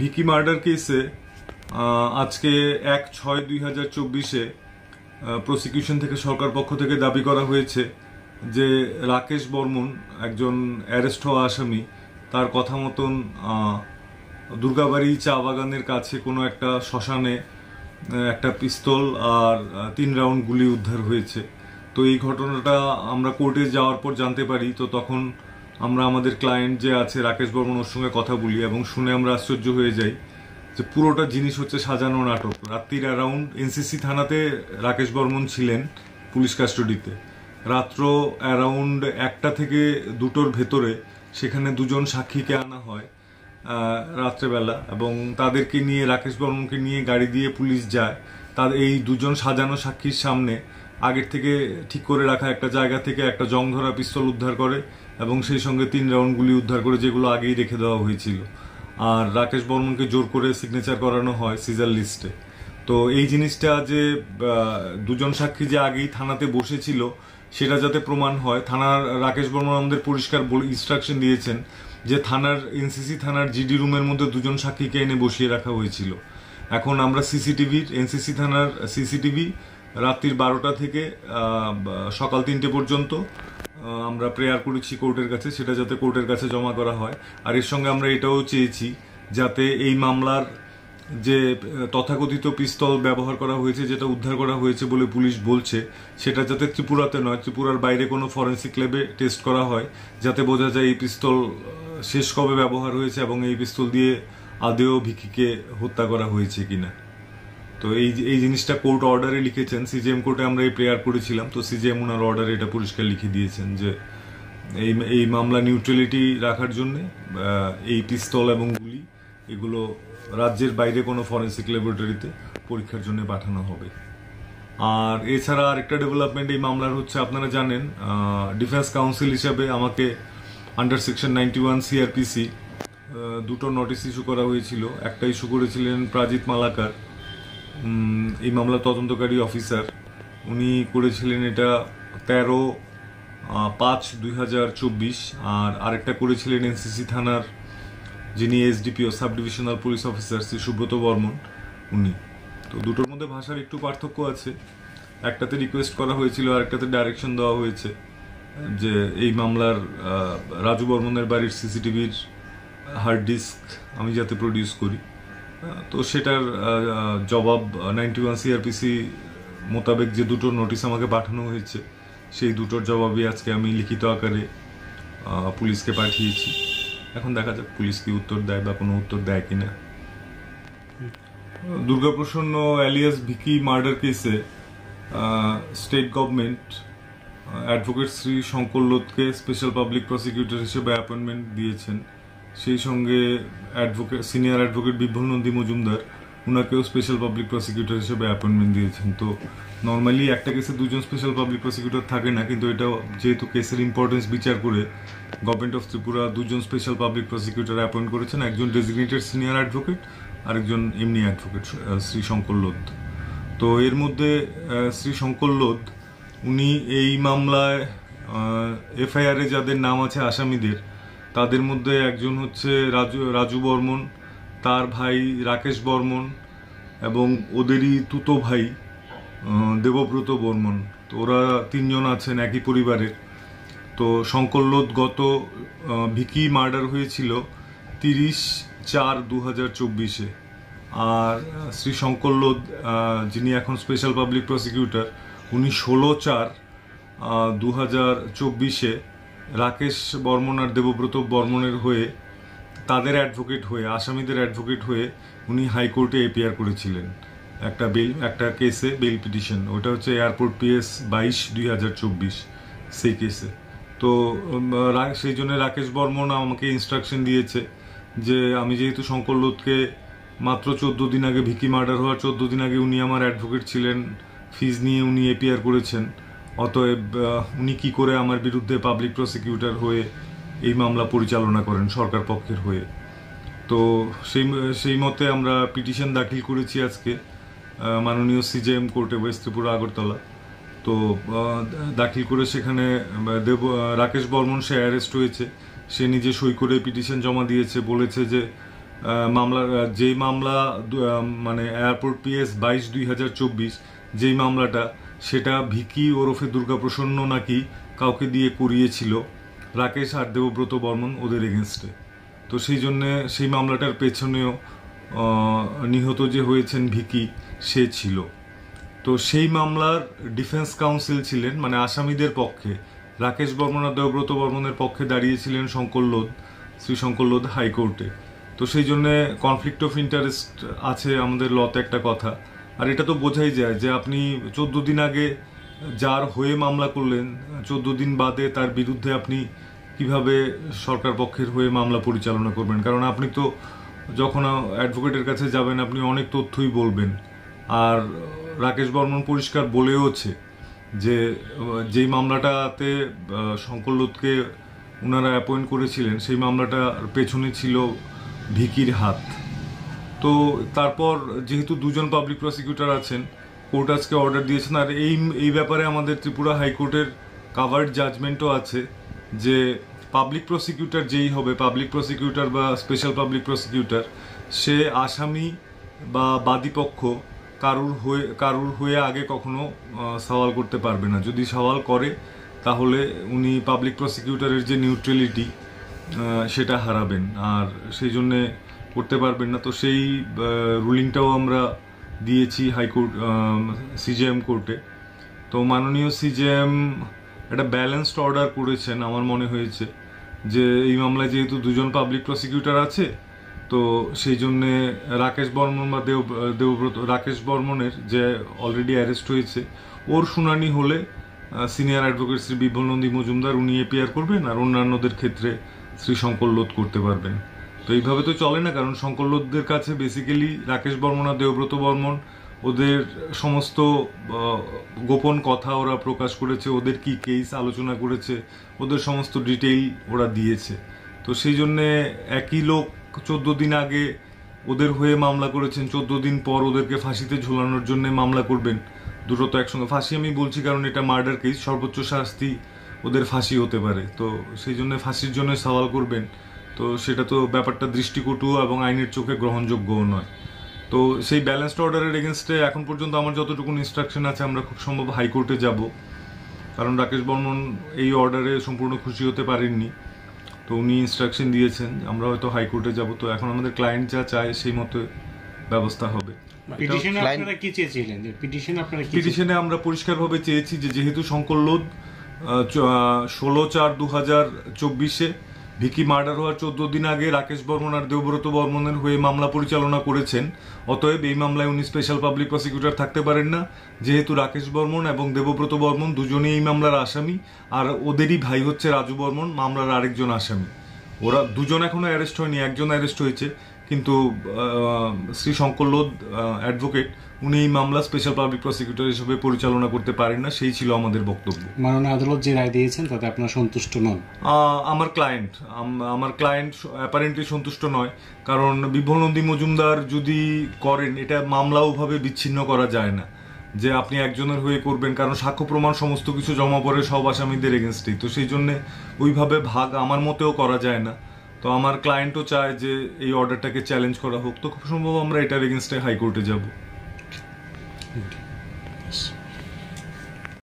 Vicky murder কেসে আজকে এক ছয় দুই হাজার চব্বিশে প্রসিকিউশন থেকে সরকার পক্ষ থেকে দাবি করা হয়েছে যে রাকেশ বর্মন একজন অ্যারেস্ট হওয়া আসামি তার কথা মতন দুর্গাবাড়ি চা বাগানের কাছে কোনো একটা শ্মশানে একটা পিস্তল আর তিন রাউন্ড গুলি উদ্ধার হয়েছে তো এই ঘটনাটা আমরা কোর্টে যাওয়ার পর জানতে পারি তো তখন আমরা আমাদের ক্লায়েন্ট যে আছে রাকেশ বর্মন ওর সঙ্গে কথা বলি এবং শুনে আমরা আশ্চর্য হয়ে যাই যে পুরোটা জিনিস হচ্ছে সাজানো নাটক রাত্রির অ্যারাউন্ড এনসিসি থানাতে রাকেশ বর্মন ছিলেন পুলিশ কাস্টডিতে রাত্র অ্যারাউন্ড একটা থেকে দুটোর ভেতরে সেখানে দুজন সাক্ষীকে আনা হয় রাত্রেবেলা এবং তাদেরকে নিয়ে রাকেশ বর্মনকে নিয়ে গাড়ি দিয়ে পুলিশ যায় তার এই দুজন সাজানো সাক্ষীর সামনে আগের থেকে ঠিক করে রাখা একটা জায়গা থেকে একটা জং ধরা পিস্তল উদ্ধার করে এবং সেই সঙ্গে তিন রাউন্ডগুলি উদ্ধার করে যেগুলো আগেই রেখে দেওয়া হয়েছিল আর রাকেশ বর্মনকে জোর করে সিগনেচার করানো হয় সিজার লিস্টে তো এই জিনিসটা যে দুজন সাক্ষী যে আগেই থানাতে বসেছিল সেটা যাতে প্রমাণ হয় থানার রাকেশ বর্মন আমাদের পরিষ্কার ইনস্ট্রাকশন দিয়েছেন যে থানার এনসিসি থানার জিডি রুমের মধ্যে দুজন সাক্ষীকে এনে বসিয়ে রাখা হয়েছিল এখন আমরা সিসিটিভির এনসিসি থানার সিসিটিভি রাত্রির বারোটা থেকে সকাল তিনটে পর্যন্ত আমরা প্রেয়ার করেছি কোর্টের কাছে সেটা যাতে কোর্টের কাছে জমা করা হয় আর এর সঙ্গে আমরা এটাও চেয়েছি যাতে এই মামলার যে তথাকথিত পিস্তল ব্যবহার করা হয়েছে যেটা উদ্ধার করা হয়েছে বলে পুলিশ বলছে সেটা যাতে ত্রিপুরাতে নয় ত্রিপুরার বাইরে কোনো ফরেন্সিক ল্যাবে টেস্ট করা হয় যাতে বোঝা যায় এই পিস্তল শেষ কবে ব্যবহার হয়েছে এবং এই পিস্তল দিয়ে আদেও ভিকিকে হত্যা করা হয়েছে কিনা তো এই এই জিনিসটা কোর্ট অর্ডারে লিখেছেন সিজিএম কোর্টে আমরা এই প্রেয়ার করেছিলাম তো সিজিএম ওনার অর্ডারে এটা পরিষ্কার লিখে দিয়েছেন যে এই এই মামলা নিউট্রালিটি রাখার জন্যে এই পিস্তল এবং গুলি এগুলো রাজ্যের বাইরে কোনো ফরেন্সিক ল্যাবরেটরিতে পরীক্ষার জন্য পাঠানো হবে আর এছাড়া আরেকটা ডেভেলপমেন্ট এই মামলার হচ্ছে আপনারা জানেন ডিফেন্স কাউন্সিল হিসাবে আমাকে under section ninety one CrPC দুটো নোটিস ইস্যু করা হয়েছিল একটা ইস্যু করেছিলেন প্রাজিত মালাকার এই মামলা তদন্তকারী অফিসার উনি করেছিলেন এটা তেরো পাঁচ দুই হাজার চব্বিশ আর আরেকটা করেছিলেন এনসিসি থানার যিনি SDPO sub divisional police officer Shri Subrata Barman উনি তো দুটোর মধ্যে ভাষার একটু পার্থক্য আছে একটাতে রিকোয়েস্ট করা হয়েছিল আর একটাতে ডাইরেকশন দেওয়া হয়েছে যে এই মামলার রাজু বর্মনের বাড়ির সিসিটিভির হার্ড ডিস্ক আমি যাতে প্রডিউস করি তো সেটার জবাব নাইনটি ওয়ান সিআরপিসি মোতাবেক যে দুটো নোটিশ আমাকে পাঠানো হয়েছে সেই দুটোর জবাবই আজকে আমি লিখিত আকারে পুলিশকে পাঠিয়েছি এখন দেখা যাক পুলিশ কি উত্তর দেয় বা কোনো উত্তর দেয় কি না দুর্গাপ্রসন্ন অ্যালিয়াস ভিকি মার্ডার কেসে state government advocate Shri Shankar লোধকে স্পেশাল পাবলিক প্রসিকিউটর হিসেবে অ্যাপয়েন্টমেন্ট দিয়েছেন সেই সঙ্গে advocate senior advocate Bibhul Nandi Majumdar ওনাকেও স্পেশাল পাবলিক প্রসিকিউটর হিসেবে অ্যাপয়েন্টমেন্ট দিয়েছেন তো নর্মালি একটা কেসে দুজন স্পেশাল পাবলিক প্রসিকিউটর থাকে না কিন্তু এটা যেহেতু কেসের ইম্পর্টেন্স বিচার করে গভর্নমেন্ট অফ ত্রিপুরা দুজন স্পেশাল পাবলিক প্রসিকিউটর অ্যাপয়েন্ট করেছেন একজন ডেজিগনেটেড সিনিয়র অ্যাডভোকেট আরেকজন এমনি অ্যাডভোকেট শ্রী শঙ্কর লোদ তো এর মধ্যে শ্রী শঙ্কর লোদ উনি এই মামলায় এফআইআরে যাদের নাম আছে আসামিদের তাদের মধ্যে একজন হচ্ছে রাজু রাজু বর্মন তার ভাই রাকেশ বর্মন এবং ওদেরই তুতো ভাই দেবব্রত বর্মন তো ওরা তিনজন আছেন একই পরিবারের তো শঙ্করলোধ গত ভিকি মার্ডার হয়েছিল তিরিশ চার দু হাজার চব্বিশে আর শ্রী শঙ্করলোধ যিনি এখন স্পেশাল পাবলিক প্রসিকিউটর উনি ষোলো চার দু হাজার চব্বিশে রাকেশ বর্মন আর দেবব্রত বর্মনের হয়ে তাদের অ্যাডভোকেট হয়ে আসামিদের অ্যাডভোকেট হয়ে উনি হাইকোর্টে এপিয়ার করেছিলেন একটা বিল একটা কেসে বিল পিটিশন ওটা হচ্ছে এয়ারপোর্ট পিএস বাইশ দুই হাজার চব্বিশ সেই কেসে তো সেই জন্য রাকেশ বর্মন আমাকে ইনস্ট্রাকশন দিয়েছে যে আমি যেহেতু শঙ্কর লোধকে মাত্র চোদ্দ দিন আগে ভিকি মার্ডার হওয়ার চোদ্দ দিন আগে উনি আমার অ্যাডভোকেট ছিলেন ফিজ নিয়ে উনি এপিয়ার করেছেন অতএব উনি কি করে আমার বিরুদ্ধে পাবলিক প্রসিকিউটর হয়ে এই মামলা পরিচালনা করেন সরকার পক্ষের হয়ে তো সেই সেই মতে আমরা পিটিশন দাখিল করেছি আজকে মাননীয় সিজেএম কোর্টে ওয়েস্ট ত্রিপুরা আগরতলা তো দাখিল করে সেখানে দেব রাকেশ বর্মন সে অ্যারেস্ট হয়েছে সে নিজে সই করে পিটিশন জমা দিয়েছে বলেছে যে মামলা যেই মামলা মানে এয়ারপোর্ট পিএস বাইশ দুই হাজার চব্বিশ যেই মামলাটা সেটা ভিকি ওরফে দুর্গাপ্রসন্ন নাকি কাউকে দিয়ে করিয়েছিল রাকেশ আর দেবব্রত বর্মন ওদের এগেনস্টে তো সেই জন্যে সেই মামলাটার পেছনেও নিহত যে হয়েছেন ভিকি সে ছিল তো সেই মামলার ডিফেন্স কাউন্সিল ছিলেন মানে আসামিদের পক্ষে রাকেশ বর্মন আর দেবব্রত বর্মনের পক্ষে দাঁড়িয়েছিলেন শঙ্কর লোধ শ্রী শঙ্কর লোধ হাইকোর্টে তো সেই জন্যে কনফ্লিক্ট অফ ইন্টারেস্ট আছে আমাদের লতে একটা কথা আর এটা তো বোঝাই যায় যে আপনি চোদ্দ দিন আগে যার হয়ে মামলা করলেন চোদ্দ দিন বাদে তার বিরুদ্ধে আপনি কিভাবে সরকার পক্ষের হয়ে মামলা পরিচালনা করবেন কারণ আপনি তো যখন অ্যাডভোকেটের কাছে যাবেন আপনি অনেক তথ্যই বলবেন আর রাকেশ বর্মন পরিষ্কার বলেওছে যে যেই মামলাটাতে শঙ্করলোধকে ওনারা অ্যাপয়েন্ট করেছিলেন সেই মামলাটার পেছনে ছিল ভিকির হাত তো তারপর যেহেতু দুজন পাবলিক প্রসিকিউটর আছেন কোর্ট আজকে অর্ডার দিয়েছেন আর এই এই ব্যাপারে আমাদের ত্রিপুরা হাইকোর্টের কাভার্ড জাজমেন্টও আছে যে পাবলিক প্রসিকিউটর যেই হবে পাবলিক প্রসিকিউটর বা স্পেশাল পাবলিক প্রসিকিউটর সে আসামি বা বাদীপক্ষ কারুর হয়ে কারুর হয়ে আগে কখনো সওয়াল করতে পারবে না যদি সওয়াল করে তাহলে উনি পাবলিক প্রসিকিউটরের যে নিউট্রালিটি সেটা হারাবেন আর সেই জন্যে করতে পারবেন না তো সেই রুলিংটাও আমরা দিয়েছি হাইকোর্ট সিজেএম কোর্টে তো মাননীয় সিজেএম একটা ব্যালেন্সড অর্ডার করেছেন আমার মনে হয়েছে যে এই মামলায় যেহেতু দুজন পাবলিক প্রসিকিউটর আছে তো সেই জন্যে রাকেশ বর্মন বা দেব দেবব্রত রাকেশ বর্মনের যে অলরেডি অ্যারেস্ট হয়েছে ওর শুনানি হলে সিনিয়র অ্যাডভোকেট শ্রী বিভল নন্দী মজুমদার উনি এপিয়ার করবেন আর অন্যান্যদের ক্ষেত্রে শ্রী শঙ্কর লোধ করতে পারবেন তো এইভাবে তো চলে না কারণ শঙ্করলোকদের কাছে বেসিক্যালি রাকেশ বর্মন আর দেবব্রত বর্মন ওদের সমস্ত গোপন কথা ওরা প্রকাশ করেছে ওদের কি কেস আলোচনা করেছে ওদের সমস্ত ডিটেইল ওরা দিয়েছে তো সেই জন্যে একই লোক চোদ্দ দিন আগে ওদের হয়ে মামলা করেছেন চোদ্দ দিন পর ওদেরকে ফাঁসিতে ঝোলানোর জন্য মামলা করবেন দুটো তো একসঙ্গে ফাঁসি আমি বলছি কারণ এটা মার্ডার কেস সর্বোচ্চ শাস্তি ওদের ফাঁসি হতে পারে তো সেই জন্য ফাঁসির জন্য সওয়াল করবেন তো সেটা তো ব্যাপারটা দৃষ্টিকটু এবং আইনের চোখে গ্রহণযোগ্যও নয় তো সেই ব্যালেন্সড অর্ডারের এগেনস্টে এখন পর্যন্ত আমার যতটুকু ইনস্ট্রাকশন আছে আমরা খুব সম্ভব হাইকোর্টে যাব কারণ রাকেশ বর্মন এই অর্ডারে সম্পূর্ণ খুশি হতে পারেননি তো উনি ইনস্ট্রাকশন দিয়েছেন আমরা হয়তো হাইকোর্টে যাব তো এখন আমাদের ক্লায়েন্ট যা চায় সেই মতো ব্যবস্থা হবে পিটিশনে আমরা পরিষ্কারভাবে চেয়েছি যে যেহেতু সংকল্লোদ ষোলো চার দু হাজার চব্বিশে ভিকি মার্ডার হওয়ার চোদ্দ দিন আগে রাকেশ বর্মন আর দেবব্রত বর্মনের হয়ে মামলা পরিচালনা করেছেন অতএব এই মামলায় উনি স্পেশাল পাবলিক প্রসিকিউটর থাকতে পারেন না যেহেতু রাকেশ বর্মন এবং দেবব্রত বর্মন দুজনেই এই মামলার আসামি আর ওদেরই ভাই হচ্ছে রাজু বর্মন মামলার আরেকজন আসামি ওরা দুজন এখনও অ্যারেস্ট হয়নি একজন অ্যারেস্ট হয়েছে কিন্তু শ্রী শঙ্কর লোধ অ্যাডভোকেট উনি এই মামলা স্পেশাল পাবলিক প্রসিকিউটর হিসেবে পরিচালনা করতে পারেন না সেই ছিল আমাদের বক্তব্য মাননীয় আদালত যে রায় দিয়েছেন তাতে আপনার সন্তুষ্ট নন আমার ক্লায়েন্ট আমার ক্লায়েন্ট অ্যাপারেন্টলি সন্তুষ্ট নয় কারণ বিভ্রনন্দী মজুমদার যদি করেন এটা মামলা ওভাবে বিচ্ছিন্ন করা যায় না যে আপনি একজনের হয়ে করবেন কারণ সাক্ষ্য প্রমাণ সমস্ত কিছু জমা পড়ে সব আসামিদের এগেনস্টেই তো সেই জন্যে ওইভাবে ভাগ আমার মতেও করা যায় না তো আমার ক্লায়েন্টও চায় যে এই অর্ডারটাকে চ্যালেঞ্জ করা হোক তো খুব সম্ভব আমরা এটার এগেনস্টে হাইকোর্টে যাবো